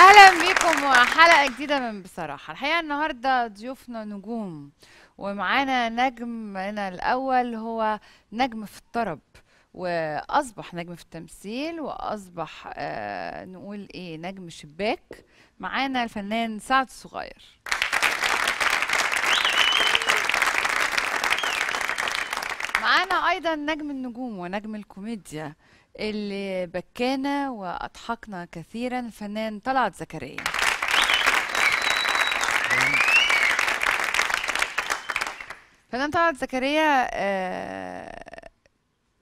اهلا بيكم وحلقه جديده من بصراحه الحقيقه النهارده ضيوفنا نجوم ومعانا نجم هنا الاول هو نجم في الطرب واصبح نجم في التمثيل واصبح آه نقول ايه نجم شباك معانا الفنان سعد الصغير معانا ايضا نجم النجوم ونجم الكوميديا اللي بكانا وأضحكنا كثيرا الفنان طلعت زكريا فنان طلعت زكريا آه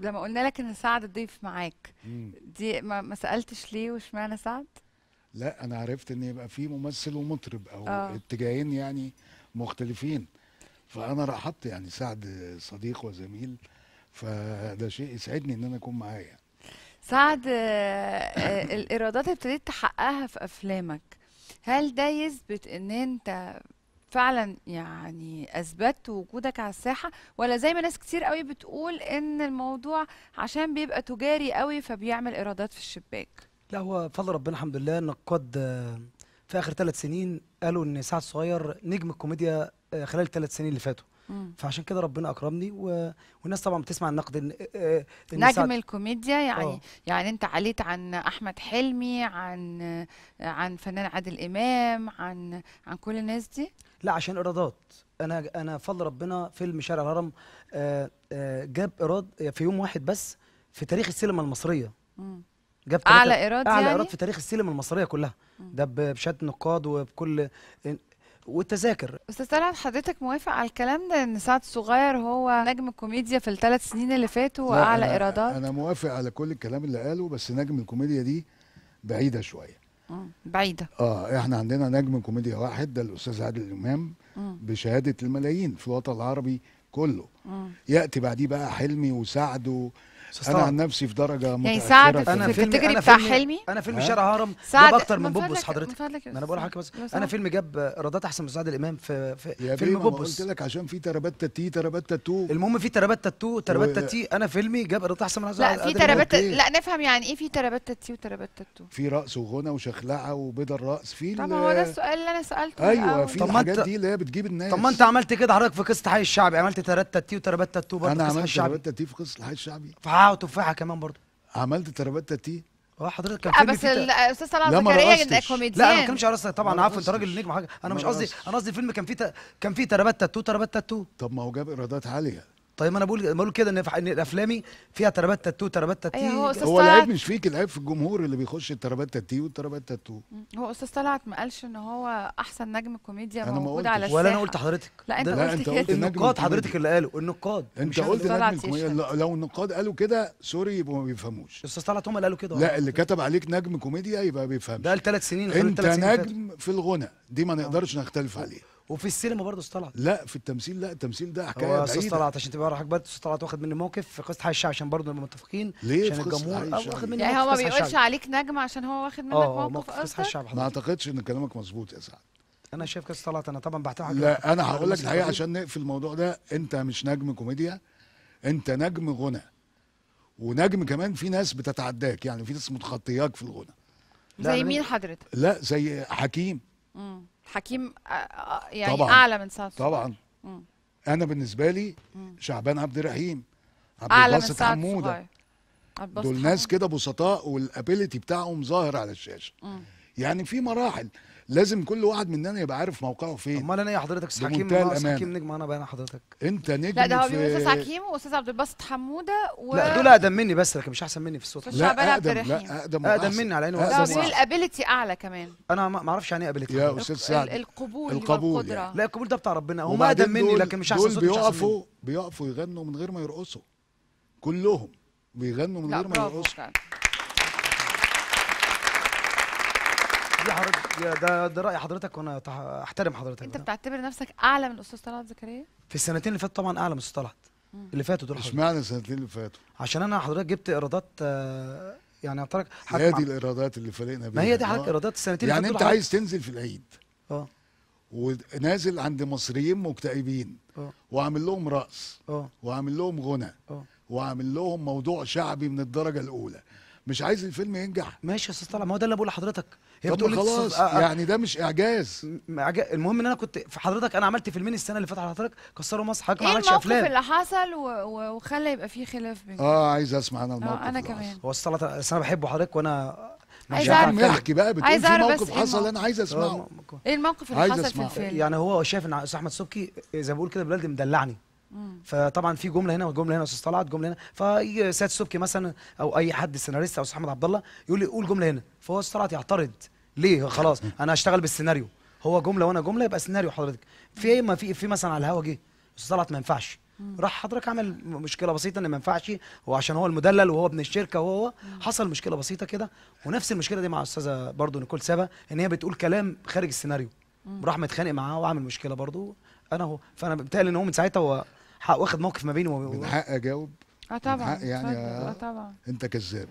لما قلنا لك ان سعد ضيف معاك دي ما, ما سالتش ليه واشمعنى سعد؟ لا انا عرفت ان يبقى في ممثل ومطرب او آه. اتجاهين يعني مختلفين فانا رحبت يعني سعد صديق وزميل فده شيء يسعدني ان انا اكون معايا يعني. سعد آه، آه، الايرادات ابتديت تحققها في افلامك هل ده يثبت ان انت فعلا يعني اثبتت وجودك على الساحه ولا زي ما ناس كتير قوي بتقول ان الموضوع عشان بيبقى تجاري قوي فبيعمل ايرادات في الشباك لا هو فضل ربنا الحمد لله النقاد في اخر ثلاث سنين قالوا ان سعد الصغير نجم الكوميديا آه، خلال الثلاث سنين اللي فاتوا فعشان كده ربنا اكرمني و... والناس طبعا بتسمع النقد إن... آه، آه، إن نجم سعد... الكوميديا يعني أوه. يعني انت عليت عن احمد حلمي عن عن فنان عادل امام عن عن كل الناس دي لا عشان ايرادات انا انا فضل ربنا فيلم شارع الهرم جاب ايراد في يوم واحد بس في تاريخ السينما المصريه جاب اعلى ايراد اعلى يعني؟ ايراد في تاريخ السينما المصريه كلها ده بشهاده نقاد وبكل والتذاكر استاذ طلعت حضرتك موافق على الكلام ده ان سعد الصغير هو نجم الكوميديا في الثلاث سنين اللي فاتوا واعلى ايرادات انا موافق على كل الكلام اللي قاله بس نجم الكوميديا دي بعيده شويه بعيده اه احنا عندنا نجم كوميديا واحد ده الاستاذ عادل امام بشهاده الملايين في الوطن العربي كله مم. ياتي بعديه بقى حلمي وسعد انا عن نفسي في درجه يعني متأخرة يعني سعد في, أنا في الكاتيجوري بتاع حلمي انا فيلم شارع هرم جاب اكتر من بوبس حضرتك ما انا بقول لحضرتك بس انا فيلم جاب ايرادات احسن من سعد الامام في, في فيلم بوبس قلت لك عشان في ترابات تي ترابات تو المهم في ترابات تو ترابات تي انا فيلمي جاب ايرادات احسن من سعد الامام لا في ترابات لا نفهم يعني ايه في ترابات تي وترابات تو في رقص وغنى وشخلعه وبيض الرقص في طب هو ده السؤال اللي انا سالته ايوه في الحاجات دي اللي هي بتجيب الناس طب ما انت عملت كده حضرتك في قصه حي الشعبي عملت ترابات تي وترابات تو برضه انا عملت ترابات تي في قصه الحي الشعبي اه وتفاحه كمان برضو عملت ترابات تي اه حضرتك كان آه، فيلم بس الاستاذ صلاح زكريا كوميديان لا انا ما بتكلمش على طبعا عفوا انت راجل نجم حاجه انا مش قصدي انا قصدي الفيلم كان فيه كان فيه ترابات تو ترابات تو طب ما هو جاب ايرادات عاليه طيب ما انا بقول بقول كده ان ان افلامي فيها ترابات تاتو ترابات تاتي أيه هو, هو العيب مش فيك العيب في الجمهور اللي بيخش الترابات تاتي والترابات تاتو هو استاذ طلعت ما قالش ان هو احسن نجم كوميديا موجود على الساحه ولا انا قلت حضرتك لا انت, لا انت قلت النقاد حضرتك اللي قالوا النقاد انت قلت نجم كوميديا لو النقاد قالوا كده سوري يبقوا ما بيفهموش استاذ طلعت هم اللي قالوا كده لا اللي كتب عليك نجم كوميديا يبقى ما بيفهمش ده ثلاث سنين انت نجم في الغنى دي ما نقدرش نختلف عليها وفي السينما برضه استاذ طلعت لا في التمثيل لا التمثيل ده حكايه بعيده استاذ طلعت عشان تبقى راح اكبر استاذ طلعت واخد مني موقف في قصه حي عشان برضه نبقى متفقين ليه عشان الجمهور آه، واخد مني يعني هو ما بيقولش عليك نجم عشان هو واخد منك آه، موقف الشعب ما اعتقدش ان كلامك مظبوط يا سعد انا شايف قصه طلعت انا طبعا بعتها لا انا هقول لك الحقيقه عشان نقفل الموضوع ده انت مش نجم كوميديا انت نجم غنى ونجم كمان في ناس بتتعداك يعني في ناس متخطياك في الغنى زي مين حضرتك لا زي حكيم مم. حكيم آه، آه، يعني طبعًا. اعلى من سعد طبعا مم. انا بالنسبه لي شعبان عبد الرحيم عبد الباسط حموده دول ناس كده بسطاء والابيليتي بتاعهم ظاهر على الشاشه مم. يعني في مراحل لازم كل واحد مننا يبقى عارف موقعه فين امال انا يا إيه حضرتك استاذ حكيم أه، حكيم نجم انا بقى حضرتك انت نجم لا ده هو بيقول استاذ حكيم واستاذ عبد الباسط حموده و... لا دول اقدم مني بس لكن مش احسن مني في الصوت لا اقدم لا اقدم اقدم مني على انه لا بيقول الابيلتي اعلى كمان انا ما اعرفش يعني ايه ابيلتي يا استاذ سعد القبول القبول يعني. لا القبول ده بتاع ربنا هم اقدم مني لكن مش احسن صوت بيقفوا بيقفوا يغنوا من غير ما يرقصوا كلهم بيغنوا من غير ما يرقصوا يا حضرتك ده ده راي حضرتك وانا احترم حضرتك انت بتعتبر نفسك اعلى من الاستاذ طلعت زكريا في السنتين اللي فاتوا طبعا اعلى من الاستاذ طلعت اللي فاتوا دول اشمعنى السنتين اللي فاتوا عشان انا حضرتك جبت ايرادات آه، يعني حضرتك هي دي الايرادات اللي فارقنا بيها ما هي دي حضرتك آه. ايرادات السنتين يعني انت عايز تنزل في العيد اه ونازل عند مصريين مكتئبين اه وعامل لهم رقص اه وعامل لهم غنى اه وعامل لهم موضوع شعبي من الدرجه الاولى مش عايز الفيلم ينجح ماشي يا استاذ طلع ما هو ده اللي بقول لحضرتك هي بتقول خلاص آه، آه. يعني ده مش اعجاز المهم ان انا كنت في حضرتك انا عملت فيلمين السنه اللي فاتت على حضرتك كسروا مصر حضرتك ما إيه عملتش افلام ايه الموقف اللي حصل وخلى يبقى فيه خلاف بينكم اه عايز اسمع انا آه، الموقف انا كمان هو الصلاه انا بحبه حضرتك وانا مش عارف احكي بقى بتقول في موقف إيه حصل انا عايز اسمعه ايه الموقف اللي حصل في الفيلم يعني هو شايف ان استاذ احمد سبكي زي ما بقول كده بلالدي مدلعني فطبعا في جمله هنا وجمله هنا استاذ طلعت جمله هنا فيجي سيد سبكي مثلا او اي حد سيناريست او استاذ احمد عبد الله يقول لي قول جمله هنا فهو استاذ طلعت يعترض ليه خلاص انا هشتغل بالسيناريو هو جمله وانا جمله يبقى سيناريو حضرتك في ما في في مثلا على الهوا جه استاذ طلعت ما ينفعش راح حضرتك عمل مشكله بسيطه ان ما ينفعش هو عشان هو المدلل وهو ابن الشركه وهو حصل مشكله بسيطه كده ونفس المشكله دي مع استاذه برضو نيكول سابا ان هي بتقول كلام خارج السيناريو راح متخانق معاه وعامل مشكله برضو انا هو فانا بتقال ان هو من ساعتها هو حق واخد موقف ما بينه وما من حق اجاوب اه طبعا حق يعني آه،, اه طبعا انت كذاب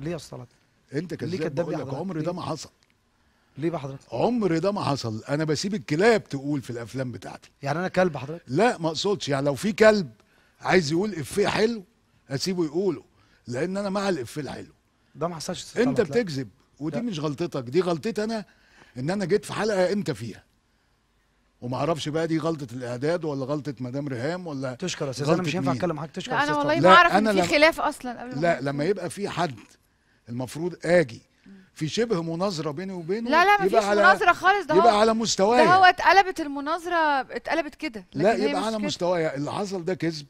ليه يا استاذ انت كذاب يعني؟ ليه يا لك عمر ده ما حصل ليه بقى حضرتك؟ عمر ده ما حصل، أنا بسيب الكلاب تقول في الأفلام بتاعتي. يعني أنا كلب حضرتك؟ لا ما أقصدش، يعني لو في كلب عايز يقول إفيه حلو أسيبه يقوله، لأن أنا مع الإفيه الحلو. ده ما حصلش أنت بتكذب ودي لا. مش غلطتك، دي غلطتي أنا إن أنا جيت في حلقة أنت فيها. وما اعرفش بقى دي غلطه الاعداد ولا غلطه مدام ريهام ولا تشكر يا استاذ انا مش هينفع اتكلم معاك تشكر انا والله ما اعرف ان في خلاف اصلا قبل لا لما يبقى في حد المفروض اجي في شبه مناظره بيني وبينه لا لا مفيش مناظره خالص ده يبقى على مستواي ده هو اتقلبت المناظره اتقلبت كده لا يبقى على مستوايا اللي حصل ده كذب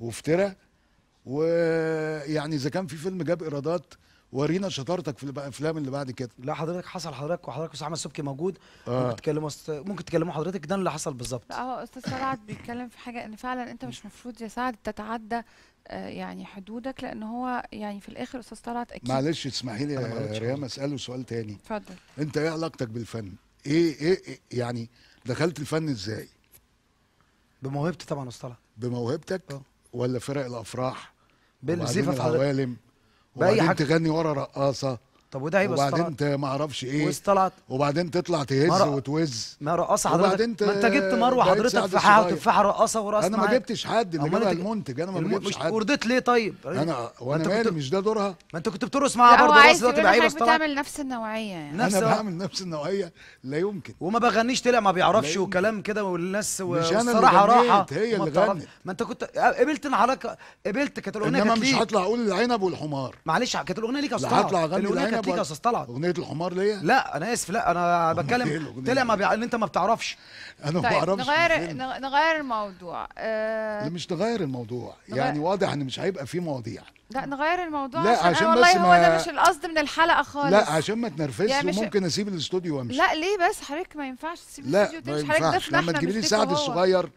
وافترى ويعني اذا كان في فيلم جاب ايرادات ورينا شطارتك في الافلام اللي بعد كده لا حضرتك حصل حضرتك وحضرتك استاذ السبكي موجود آه. ممكن تكلموا ممكن تكلموا حضرتك ده اللي حصل بالظبط اه استاذ سعد بيتكلم في حاجه ان فعلا انت مش مفروض يا سعد تتعدى آه، يعني حدودك لان هو يعني في الاخر استاذ طلعت اكيد معلش اسمحي لي يا ريام اساله سؤال تاني اتفضل انت ايه علاقتك بالفن؟ ايه ايه, إيه يعني دخلت الفن ازاي؟ بموهبتي طبعا استاذ بموهبتك أوه. ولا فرق الافراح؟ بالوظيفه حضرتك باي حاجه تغني ورا رقاصه طب وده هيبقى وبعدين ما اعرفش ايه ويز طلعت وبعدين تطلع تهز مرة وتوز ما رقصه حضرتك ما انت جبت مروه حضرتك تفاحه وتفاحه رقصه ورقصه انا ما جبتش حد اللي جابها المنتج انا ما جبتش حد ورديت ليه طيب انا وانا مالي مش ده دورها ما انت كنت بترقص معاها برضه بس دلوقتي بقى عيبه أيوة بتعمل نفس النوعيه يعني انا بعمل نفس النوعيه لا يمكن وما بغنيش طلع ما بيعرفش وكلام كده والناس والصراحه راحه هي اللي غنت ما انت كنت قبلت انعلاق قبلت كانت الاغنيه كانت ليك مش هطلع اقول العنب والحمار معلش كانت الاغنيه ليك يا استاذ هطلع اغني هديك يا استاذ طلعت اغنيه الحمار ليا لا انا اسف لا انا بتكلم إيه طلع ما بيع... ان انت ما بتعرفش انا ما طيب بعرفش نغير نغير الموضوع أه... مش نغير الموضوع نغير. يعني واضح ان مش هيبقى في مواضيع لا نغير الموضوع لا عشان, عشان أنا والله ما... هو ده مش القصد من الحلقه خالص لا عشان ما تنرفزش يعني مش... وممكن اسيب الاستوديو وامشي لا ليه بس حضرتك ما ينفعش تسيب الاستوديو وتمشي حضرتك ضيفنا احنا لما تجيب لي سعد الصغير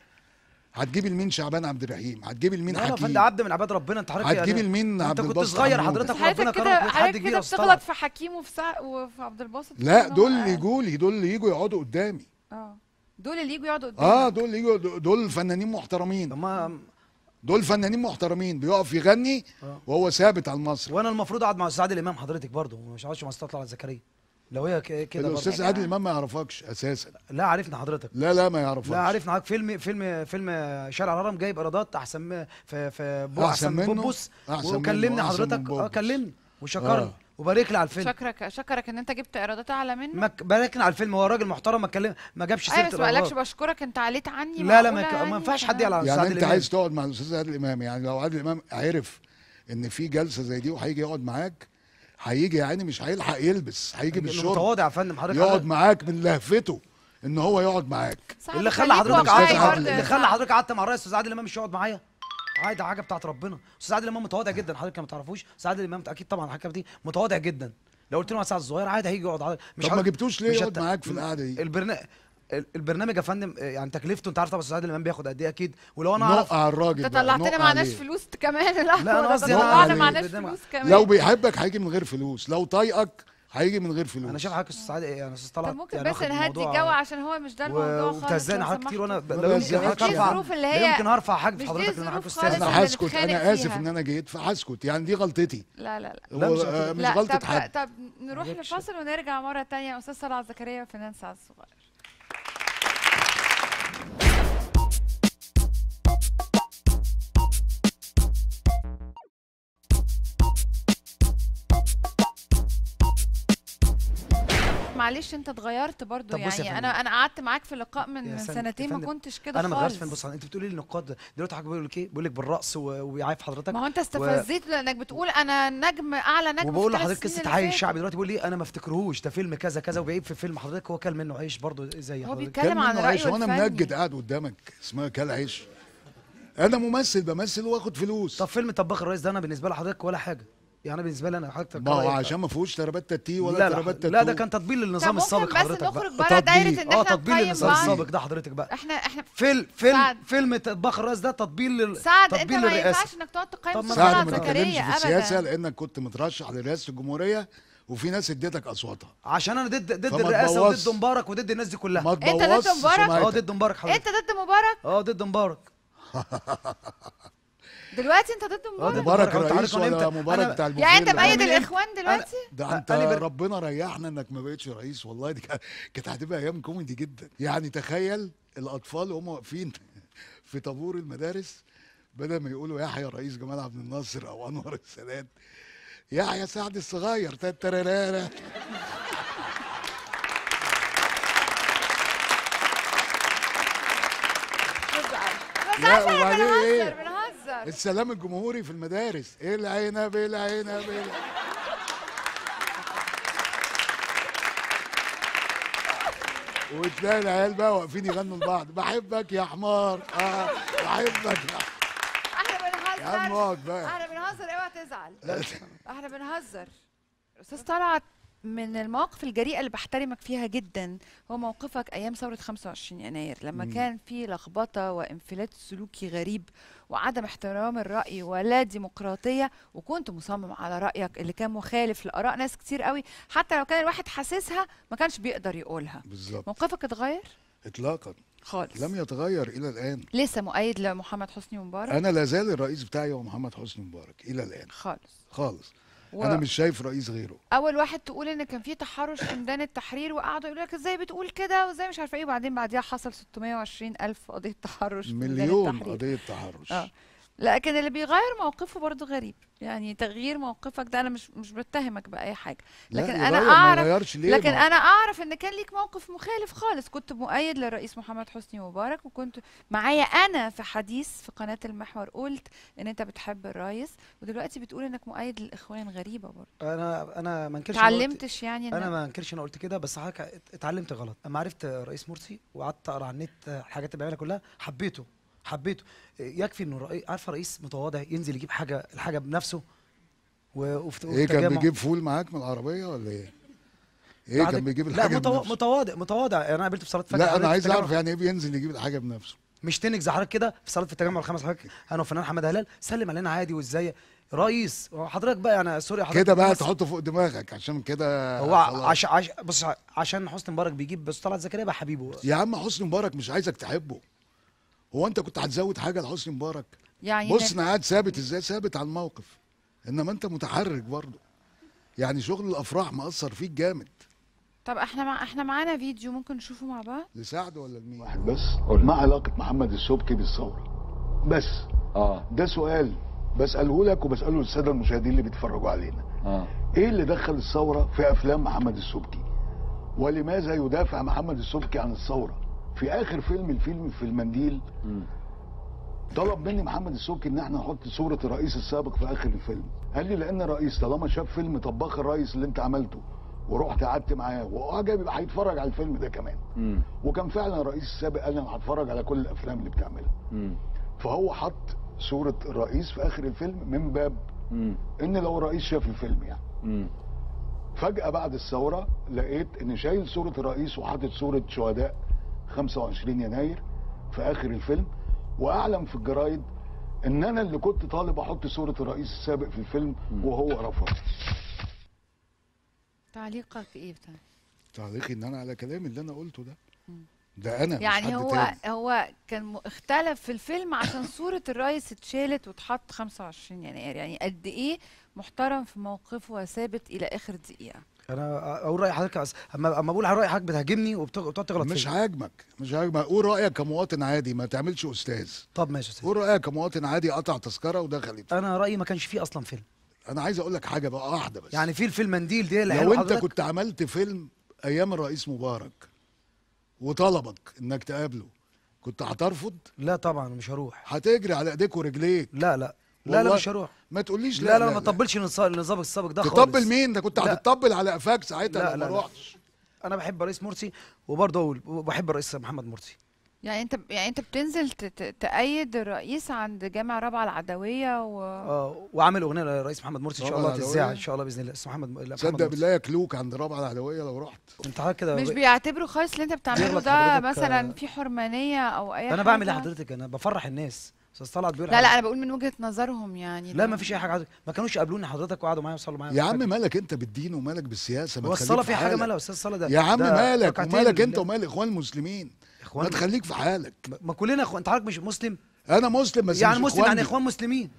هتجيب لمين شعبان عبد الرحيم هتجيب لمين حكيم لا فندم عبد من عباد ربنا انت حضرتك هتجيب يعني لمين عبد الباسط انت كنت صغير حضرتك ربنا كرمك حد كبير حضرتك كده بتغلط في حكيم وفي سع... وفي عبد الباسط لا دول اللي يجوا لي دول اللي يجوا يقعدوا قدامي اه دول اللي يجوا يقعدوا قدامي اه دول اللي يجوا دول فنانين محترمين ما دول فنانين محترمين بيقف يغني آه. وهو ثابت على المسرح وانا المفروض اقعد مع استاذ عادل امام حضرتك برضه مش عارف ما استطلع على زكريا لو هي كده الاستاذ عادل امام ما يعرفكش اساسا لا عرفنا حضرتك لا لا ما يعرفكش لا عرفنا حضرتك فيلم فيلم فيلم شارع الهرم جايب ايرادات احسن في في بو احسن, أحسن بوبوس وكلمني حضرتك اه كلمني وشكرني آه. وبارك لي على الفيلم شكرك شكرك ان انت جبت ايرادات اعلى منه ما باركني على الفيلم هو راجل محترم ما اتكلم ما جابش سيره أيوة، بس ما قالكش بشكرك انت عليت عني لا لا ما, يعني؟ ينفعش حد يعلى يعني انت عايز تقعد مع الاستاذ عادل امام يعني لو عادل امام عرف ان في جلسه زي دي وهيجي يقعد معاك هيجي يا عيني مش هيلحق يلبس هيجي من الشغل متواضع يا فندم حضرتك يقعد معاك من لهفته ان هو يقعد معاك اللي خلى حضرتك عادي اللي خلى حضرتك قعدت مع الرئيس استاذ عادل امام مش يقعد معايا عادي حاجه بتاعت ربنا استاذ عادل امام متواضع جدا حضرتك ما تعرفوش استاذ عادل امام اكيد طبعا الحكايه دي متواضع جدا لو قلت له على الصغير عادي هيجي يقعد مش طب ما جبتوش ليه يقعد معاك في القعده دي البرنامج البرنامج يا فندم آه، يعني تكلفته انت عارف طبعا استاذ الامام بياخد قد ايه اكيد ولو انا اعرف الراجل انت طلعتنا معناش فلوس كمان لا لا انا قصدي انا معناش فلوس كمان لو بيحبك هيجي من غير فلوس لو طايقك هيجي من غير فلوس انا شايف حضرتك استاذ سعاد يعني استاذ طلعت ممكن يعني بس نهدي الجو عشان هو مش ده الموضوع خالص وبتزن حضرتك كتير وانا لو يمكن حضرتك ارفع يمكن ارفع حاجه حضرتك لان حضرتك استاذ انا هسكت انا اسف ان انا جيت فهسكت يعني دي غلطتي لا لا لا, آه، لا مش غلطه حد طب نروح لفاصل ونرجع مره ثانيه استاذ صلاح زكريا وفنان سعد الصغير معلش انت اتغيرت برضو يعني انا انا قعدت معاك في لقاء من سنتين ما كنتش كده خالص انا ما اتغيرتش فين بص انت بتقولي لي النقاد دلوقتي حضرتك بيقول لك ايه بيقول لك بالرقص ويعايف حضرتك ما هو انت استفزيت و... لانك بتقول انا نجم اعلى نجم وبقول لحضرتك قصه عايش شعبي دلوقتي بيقول لي إيه؟ انا ما افتكرهوش ده فيلم كذا كذا وبيعيب في فيلم حضرتك هو كل منه عيش برضو زي هو بيتكلم عن رايه وانا منجد قاعد قدامك اسمها كل عيش انا ممثل بمثل واخد فلوس طب فيلم طباخ الرئيس ده انا بالنسبه لحضرتك ولا حاجه يعني بالنسبه لي انا حضرتك ما هو عشان ما فيهوش ترابات تتي ولا ترابات تي لا ده كان تطبيل للنظام السابق حضرتك بس نخرج بره دايره ان آه، احنا اه تطبيل للنظام السابق ده حضرتك بقى احنا احنا فيلم فيلم فيلم طباخ الراس ده تطبيل لل سعد انت ما ينفعش انك تقعد تقيم سعد ما تتكلمش في السياسه لانك كنت مترشح لرئاسه الجمهوريه وفي ناس اديتك اصواتها عشان انا ضد ضد الرئاسه وضد مبارك وضد الناس دي كلها انت ضد مبارك اه ضد مبارك حضرتك انت ضد مبارك اه ضد مبارك دلوقتي انت ضد آه، مبارك مبارك رئيس ولا مبارك بتاع المبارك يعني انت مأيد الاخوان دلوقتي ده انت ربنا ريحنا انك ما بقتش رئيس والله دي كانت هتبقى ايام كوميدي جدا يعني تخيل الاطفال وهم واقفين في طابور المدارس بدل ما يقولوا يحيى الرئيس جمال عبد الناصر او انور السادات يحيى سعد الصغير تترارارا لا وبعدين ايه السلام الجمهوري في المدارس إيه, ايه العنب ايه العنب وتلاقي العيال بقى واقفين يغنوا لبعض بحبك يا حمار اه بحبك يا يا عم احنا بنهزر اوعى تزعل احنا بنهزر استاذ طلعت من المواقف الجريئه اللي بحترمك فيها جدا هو موقفك ايام ثوره 25 يناير لما مم. كان في لخبطه وانفلات سلوكي غريب وعدم احترام الراي ولا ديمقراطيه وكنت مصمم على رايك اللي كان مخالف لاراء ناس كتير قوي حتى لو كان الواحد حاسسها ما كانش بيقدر يقولها بالظبط موقفك اتغير اطلاقا خالص لم يتغير الى الان لسه مؤيد لمحمد حسني مبارك انا لا زال الرئيس بتاعي هو محمد حسني مبارك الى الان خالص خالص و... انا مش شايف رئيس غيره اول واحد تقول ان كان في تحرش في ميدان التحرير وقعدوا يقولوا لك ازاي بتقول كده وازاي مش عارفه ايه وبعدين بعديها حصل 620 الف قضيه تحرش مليون قضيه تحرش آه. لكن اللي بيغير موقفه برضه غريب يعني تغيير موقفك ده انا مش مش بتهمك باي حاجه لكن انا اعرف لكن ما. انا اعرف ان كان ليك موقف مخالف خالص كنت مؤيد للرئيس محمد حسني مبارك وكنت معايا انا في حديث في قناه المحور قلت ان انت بتحب الرئيس ودلوقتي بتقول انك مؤيد للاخوان غريبه برضه انا انا ما انكرش اتعلمتش يعني انا ما انكرش انا قلت كده بس حضرتك اتعلمت غلط اما عرفت الرئيس مرسي وقعدت اقرا على النت الحاجات اللي بيعملها كلها حبيته حبيته يكفي انه رأي... عارفه رئيس متواضع ينزل يجيب حاجه الحاجه بنفسه و... وفت... ايه كان بيجيب فول معاك من العربيه ولا ايه؟ ايه كان بيجيب الحاجه لا متو... بنفسه. متواضع متواضع يعني انا قابلته في صلاه فجأة لا انا عايز اعرف يعني ايه بينزل يجيب الحاجه بنفسه مش تنك حضرتك كده في صلاه في التجمع الخمس حضرتك انا وفنان حماده هلال سلم علينا عادي وازاي رئيس حضرتك بقى انا يعني، سوري حضرتك كده بقى تحطه فوق دماغك عشان كده هو عشان عش... بص عشان حسني مبارك بيجيب بس طلعت زكريا بقى حبيبه يا عم حسني مبارك مش عايزك تحبه هو انت كنت هتزود حاجه لحسني مبارك يعني بص انا قاعد ثابت ازاي ثابت على الموقف انما انت متحرك برضه يعني شغل الافراح مأثر فيك جامد طب احنا مع... احنا معانا فيديو ممكن نشوفه مع بعض لسعد ولا لمين واحد بس قول ما علاقه محمد السبكي بالثوره بس اه ده سؤال بساله لك وبساله للساده المشاهدين اللي بيتفرجوا علينا اه ايه اللي دخل الثوره في افلام محمد السبكي ولماذا يدافع محمد السبكي عن الثوره في اخر فيلم الفيلم في المنديل طلب مني محمد السوكي ان احنا نحط صوره الرئيس السابق في اخر الفيلم قال لي لان الرئيس طالما شاف فيلم طباخ الرئيس اللي انت عملته ورحت قعدت معاه واعجب آه يبقى هيتفرج على الفيلم ده كمان مم. وكان فعلا الرئيس السابق قال انا هتفرج على كل الافلام اللي بتعملها فهو حط صوره الرئيس في اخر الفيلم من باب مم. ان لو الرئيس شاف الفيلم يعني مم. فجاه بعد الثوره لقيت ان شايل صوره الرئيس وحاطط صوره شهداء 25 يناير في اخر الفيلم واعلن في الجرايد ان انا اللي كنت طالب احط صوره الرئيس السابق في الفيلم وهو رفض تعليقك ايه بتاع تعليقي ان انا على كلامي اللي انا قلته ده ده انا يعني هو تاني. هو كان اختلف في الفيلم عشان صوره الرئيس اتشالت واتحط 25 يناير يعني قد ايه محترم في موقفه وثابت الى اخر دقيقه انا اقول راي حضرتك اما اما بقول على راي حضرتك بتهاجمني وبتقعد تغلط مش هاجمك مش هاجمك قول رايك كمواطن عادي ما تعملش استاذ طب ماشي استاذ قول رايك كمواطن عادي قطع تذكره ودخل انا رايي ما كانش فيه اصلا فيلم انا عايز اقول لك حاجه بقى واحده بس يعني في الفيلم منديل دي اللي لو انت كنت عملت فيلم ايام الرئيس مبارك وطلبك انك تقابله كنت هترفض لا طبعا مش هروح هتجري على ايديك ورجليك لا لا لا لا مش هروح ما تقوليش لا لا, لا, لا ما تطبلش النظام السابق ده خالص تطبل مين ده كنت هتطبل على قفاك ساعتها لا ما روحتش انا بحب الرئيس مرسي وبرضه بحب الرئيس محمد مرسي يعني انت يعني انت بتنزل تأيد الرئيس عند جامع رابعه العدويه و اه وعامل اغنيه للرئيس محمد مرسي ان شاء الله تذاع ان شاء الله باذن الله اسمه محمد تصدق بالله ياكلوك عند رابعه العدويه لو رحت انت حضرتك كده مش بيعتبروا خالص اللي انت بتعمله ده مثلا آه. في حرمانيه او اي انا بعمل إيه لحضرتك انا بفرح الناس استاذ طلعت بيقول لا لا انا بقول من وجهه نظرهم يعني لا ما فيش اي حاجه عادة. ما كانوش قابلوني حضرتك وقعدوا معايا وصلوا معايا يا عم مالك انت بالدين ومالك بالسياسه هو الصلاه في حاجه مالها استاذ صلاه ده يا عم مالك ومالك انت ومال اخوان المسلمين اخوان ما تخليك في حالك ما كلنا اخوان انت حضرتك مش مسلم انا مسلم بس يعني مسلم يعني اخوان مسلمين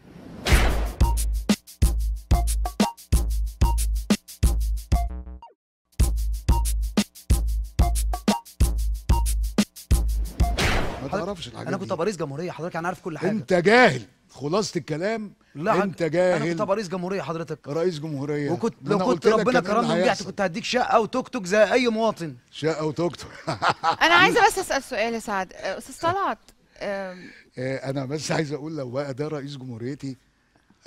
تعرفش الحاجات انا كنت ابقى رئيس جمهوريه حضرتك انا عارف كل حاجه انت جاهل خلاصه الكلام لا انت جاهل انا كنت ابقى رئيس جمهوريه حضرتك رئيس جمهوريه وكنت لو كنت ربنا كرمني ورجعت كنت هديك شقه وتوك توك زي اي مواطن شقه وتوك توك انا عايزه بس اسال سؤال يا سعد استاذ طلعت آه، انا بس عايز اقول لو بقى ده رئيس جمهوريتي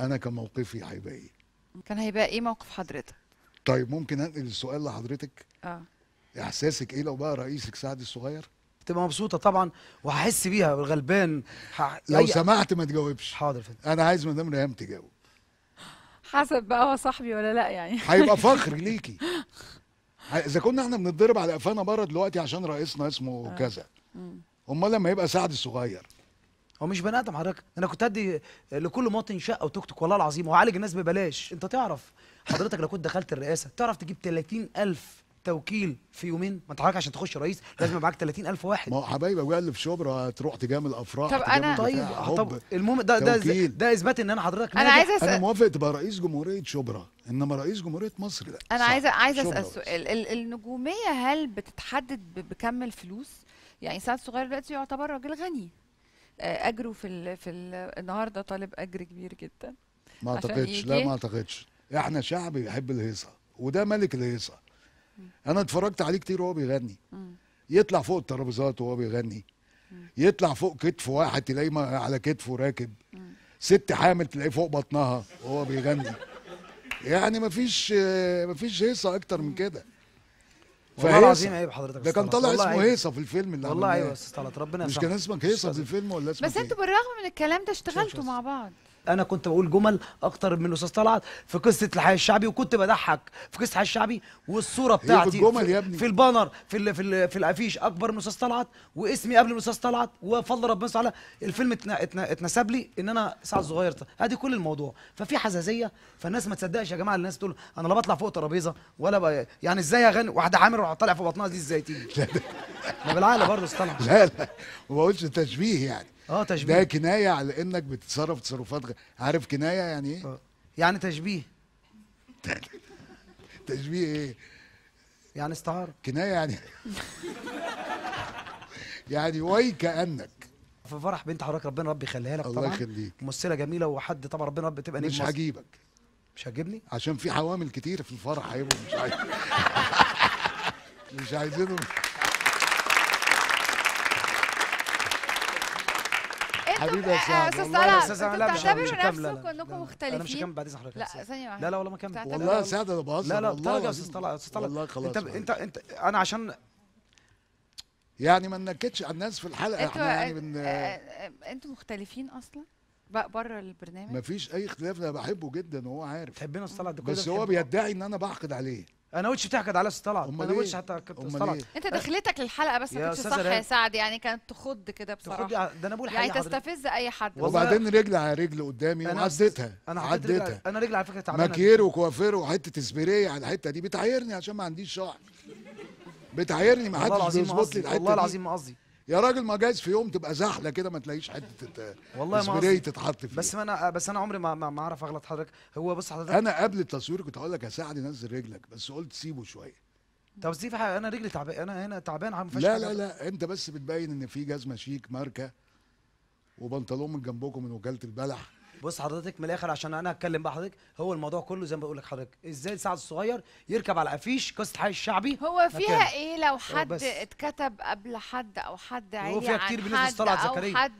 انا كان موقفي هيبقى ايه كان هيبقى ايه موقف حضرتك طيب ممكن انقل السؤال لحضرتك اه احساسك ايه لو بقى رئيسك سعد الصغير تبقى مبسوطه طبعا وهحس بيها غلبان ح... لو سمحت ما تجاوبش حاضر فندم انا عايز مدام ريهام تجاوب حسب بقى هو صاحبي ولا لا يعني هيبقى فخر ليكي اذا كنا احنا بنتضرب على قفانا بره دلوقتي عشان رئيسنا اسمه آه. كذا امال لما يبقى سعد الصغير هو مش بني ادم حضرتك انا كنت ادي لكل مواطن شقه وتوك توك والله العظيم وعالج الناس ببلاش انت تعرف حضرتك لو كنت دخلت الرئاسه تعرف تجيب 30000 توكيل في يومين ما انت حضرتك عشان تخش رئيس لازم معاك 30000 واحد ما هو حبايبي بقى اللي في شبرا تروح تجامل افراح طب انا طيب طب المهم ده ده ده اثبات ان انا حضرتك انا عايز اسال انا موافق تبقى رئيس جمهوريه شبرا انما رئيس جمهوريه مصر لا انا عايز عايز اسال سؤال النجوميه هل بتتحدد بكم الفلوس؟ يعني سعد صغير دلوقتي يعتبر راجل غني آه، اجره في ال في ال النهارده طالب اجر كبير جدا ما اعتقدش لا ما اعتقدش احنا شعب بيحب الهيصه وده ملك الهيصه انا اتفرجت عليه كتير وهو بيغني يطلع فوق الترابيزات وهو بيغني يطلع فوق كتف واحد تلاقيه على كتفه راكب ست حامل تلاقيه فوق بطنها وهو بيغني يعني مفيش مفيش هيصه اكتر من كده والله العظيم عيب حضرتك ده كان طالع اسمه هيصه في الفيلم اللي والله ايوه يا استاذ طلعت ربنا مش كان اسمك هيصه في الفيلم ولا اسمه بس انتوا إيه؟ بالرغم من الكلام ده اشتغلتوا مع بعض انا كنت بقول جمل اكتر من الاستاذ طلعت في قصه الحي الشعبي وكنت بضحك في قصه الحي الشعبي والصوره إيه، بتاعتي في, في البانر في الـ في, الـ في الافيش اكبر من الاستاذ طلعت واسمي قبل الاستاذ طلعت وفضل ربنا سبحانه الفيلم اتنسب لي ان انا سعد صغير ادي كل الموضوع ففي حزازيه فالناس ما تصدقش يا جماعه الناس تقول انا لا بطلع فوق ترابيزه ولا بقى يعني ازاي اغني واحده حامل طالع في بطنها دي ازاي تيجي ما بالعقل برضه استنى لا لا ما بقولش تشبيه يعني اه تشبيه ده كنايه على انك بتتصرف تصرفات غ... عارف كنايه يعني ايه؟ آه. يعني تشبيه تشبيه ايه؟ يعني استعاره كنايه يعني يعني وي كانك في فرح بنت حضرتك ربنا ربي يخليها لك الله يخليك ممثله جميله وحد طبعا ربنا ربي تبقى مش هجيبك مش هجيبني عشان في عوامل كتير في الفرح هيبقوا مش عايزين مش عايزينهم حبيبي يا آه، استاذ سعد استاذ سعد لا مش هكمل انكم مختلفين انا مش هكمل بعد اذن لا ثانيه واحده لا لا والله ما كمل والله سعد انا بهزر لا لا طلع يا استاذ طلع استاذ طلع والله خلاص انت انت انت انا عشان يعني ما ننكدش على الناس في الحلقه احنا يعني آه، بن آه، انتوا مختلفين اصلا بقى بره البرنامج مفيش اي اختلاف انا بحبه جدا وهو عارف تحبنا استاذ ده بس هو بيدعي ان انا بحقد عليه انا وشي بتاعي على طلعت انا وشي إيه؟ حتى كنت طلعت إيه؟ انت دخلتك للحلقه بس كنت صح يا سعد يعني كانت تخض كده بصراحه تخض ده انا بقول يعني تستفز اي حد وبعدين رجل على رجل قدامي أنا وعديتها انا عديتها انا رجل على فكره تعبانه ماكير وكوافير وحته سبيريه على الحته دي بتعايرني عشان ما عنديش شعر بتعايرني ما حدش بيظبط لي الحته والله العظيم ما قصدي يا راجل ما جايز في يوم تبقى زحله كده ما تلاقيش حته والله ما تتحط فيه بس ما انا بس انا عمري ما ما اعرف اغلط حضرتك هو بص حضرتك انا قبل التصوير كنت هقول لك يا سعد نزل رجلك بس قلت سيبه شويه طب بس دي انا رجلي تعبان انا هنا تعبان ما فيهاش لا لا لا انت بس بتبين ان في جزمه شيك ماركه وبنطلون من جنبكم من وكاله البلح بص حضرتك من الاخر عشان انا هتكلم بقى حضرتك هو الموضوع كله زي ما بقول لك حضرتك ازاي سعد الصغير يركب على قفيش قصه حي الشعبي هو فيها مكان. ايه لو حد اتكتب قبل حد او حد عالي هو فيها كتير بالنسبه لطلعت زكريا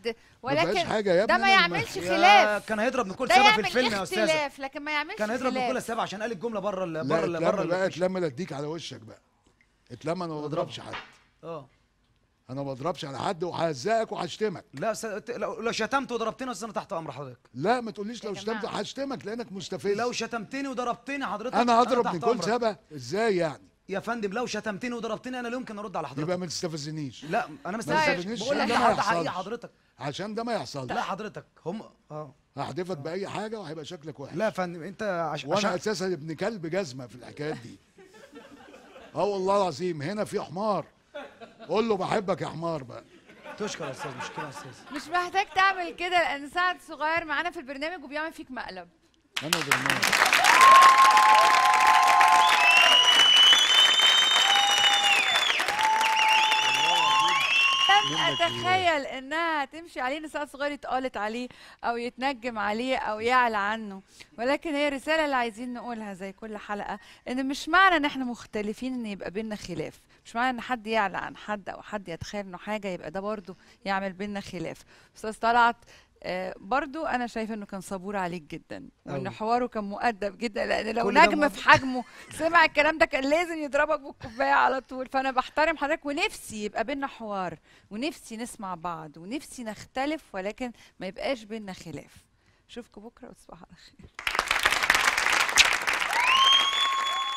ولكن حاجة يا ده ما يعملش خلاف كان هيضرب من كل سبب في الفيلم يا استاذ لكن ما يعملش كان هيضرب من كل سبب عشان قال الجمله بره بره بره بقى اتلم اديك على وشك بقى اتلم انا ما اضربش حد اه انا ما بضربش على حد وهزقك وهشتمك لا س... لو شتمت وضربتني اصل انا تحت امر حضرتك لا ما تقوليش لو شتمت هشتمك لانك مستفز لو شتمتني وضربتني حضرتك انا هضرب كل سبه ازاي يعني يا فندم لو شتمتني وضربتني انا لا يمكن ارد على حضرتك يبقى ما تستفزنيش لا انا مستفزنيش بقول لك حقيقه حضرتك عشان ده ما يحصلش لا حضرتك هم اه هحذفك باي حاجه وهيبقى شكلك وحش لا يا فندم انت عش... وانا اساسا ابن كلب جزمه في الحكايات دي اه والله العظيم هنا في حمار قول له بحبك يا حمار بقى تشكر يا استاذ مش كده يا استاذ مش محتاج تعمل كده لان سعد صغير معانا في البرنامج وبيعمل فيك مقلب انا برنامج اتخيل انها تمشي عليه نساء صغير يتقالت عليه او يتنجم عليه او يعلى عنه ولكن هي رساله اللي عايزين نقولها زي كل حلقه ان مش معنى ان احنا مختلفين ان يبقى بينا خلاف مش معنى ان حد يعلى عن حد او حد يتخيل انه حاجه يبقى ده برضه يعمل بينا خلاف استاذ طلعت آه، برضو انا شايفه انه كان صبور عليك جدا وان حواره كان مؤدب جدا لان لو نجم في حجمه سمع الكلام ده كان لازم يضربك بالكوبايه على طول فانا بحترم حضرتك ونفسي يبقى بينا حوار ونفسي نسمع بعض ونفسي نختلف ولكن ما يبقاش بينا خلاف اشوفكم بكره وتصبحوا على خير